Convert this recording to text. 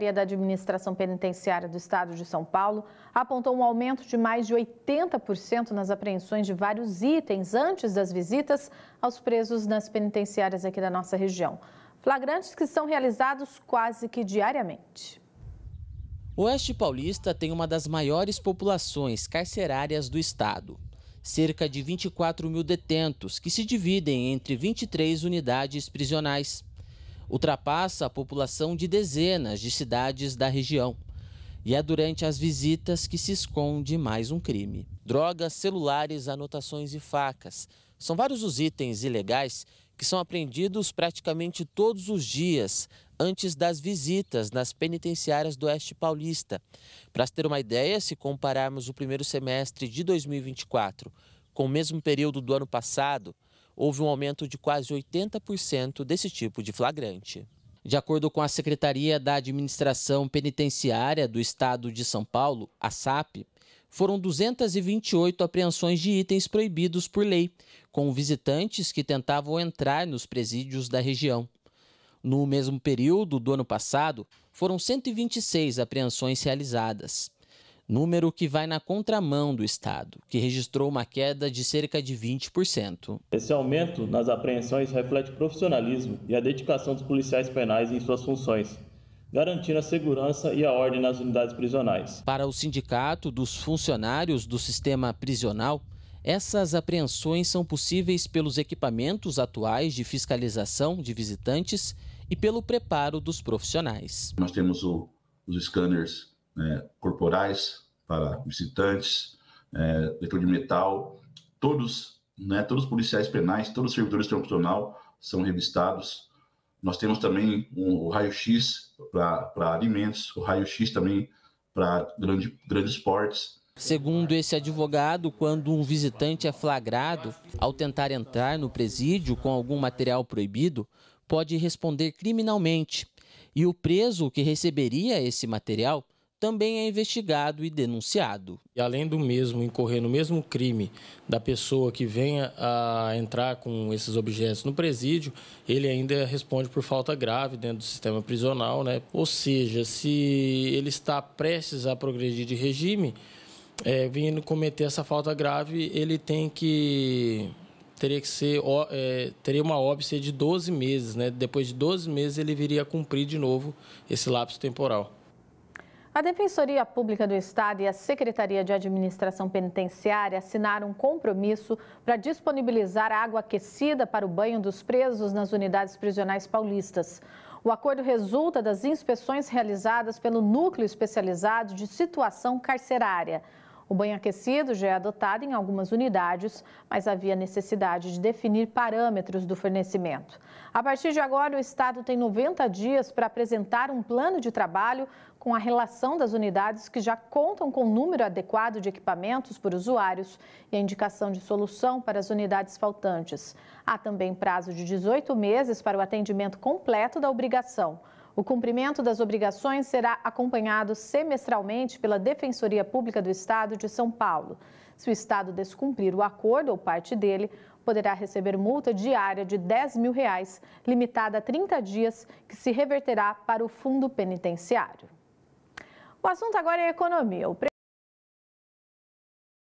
Secretaria da Administração Penitenciária do Estado de São Paulo apontou um aumento de mais de 80% nas apreensões de vários itens antes das visitas aos presos nas penitenciárias aqui da nossa região. Flagrantes que são realizados quase que diariamente. Oeste Paulista tem uma das maiores populações carcerárias do estado. Cerca de 24 mil detentos, que se dividem entre 23 unidades prisionais ultrapassa a população de dezenas de cidades da região. E é durante as visitas que se esconde mais um crime. Drogas, celulares, anotações e facas. São vários os itens ilegais que são apreendidos praticamente todos os dias antes das visitas nas penitenciárias do Oeste Paulista. Para se ter uma ideia, se compararmos o primeiro semestre de 2024 com o mesmo período do ano passado, houve um aumento de quase 80% desse tipo de flagrante. De acordo com a Secretaria da Administração Penitenciária do Estado de São Paulo, a SAP, foram 228 apreensões de itens proibidos por lei, com visitantes que tentavam entrar nos presídios da região. No mesmo período do ano passado, foram 126 apreensões realizadas número que vai na contramão do Estado, que registrou uma queda de cerca de 20%. Esse aumento nas apreensões reflete o profissionalismo e a dedicação dos policiais penais em suas funções, garantindo a segurança e a ordem nas unidades prisionais. Para o Sindicato dos Funcionários do Sistema Prisional, essas apreensões são possíveis pelos equipamentos atuais de fiscalização de visitantes e pelo preparo dos profissionais. Nós temos o, os scanners é, corporais para visitantes, é, detector de metal, todos, né, todos os policiais penais, todos os servidores do tribunal são revistados. Nós temos também o raio-x para alimentos, o raio-x também para grande, grandes portes. Segundo esse advogado, quando um visitante é flagrado ao tentar entrar no presídio com algum material proibido, pode responder criminalmente. E o preso que receberia esse material também é investigado e denunciado. E além do mesmo incorrer no mesmo crime da pessoa que venha a entrar com esses objetos no presídio, ele ainda responde por falta grave dentro do sistema prisional, né? Ou seja, se ele está prestes a progredir de regime, é, vindo cometer essa falta grave, ele tem que teria que ser é, teria uma óbice de 12 meses, né? Depois de 12 meses ele viria a cumprir de novo esse lapso temporal. A Defensoria Pública do Estado e a Secretaria de Administração Penitenciária assinaram um compromisso para disponibilizar água aquecida para o banho dos presos nas unidades prisionais paulistas. O acordo resulta das inspeções realizadas pelo Núcleo Especializado de Situação Carcerária. O banho aquecido já é adotado em algumas unidades, mas havia necessidade de definir parâmetros do fornecimento. A partir de agora, o Estado tem 90 dias para apresentar um plano de trabalho com a relação das unidades que já contam com o número adequado de equipamentos por usuários e a indicação de solução para as unidades faltantes. Há também prazo de 18 meses para o atendimento completo da obrigação. O cumprimento das obrigações será acompanhado semestralmente pela Defensoria Pública do Estado de São Paulo. Se o Estado descumprir o acordo ou parte dele, poderá receber multa diária de 10 mil reais, limitada a 30 dias, que se reverterá para o fundo penitenciário. O assunto agora é economia.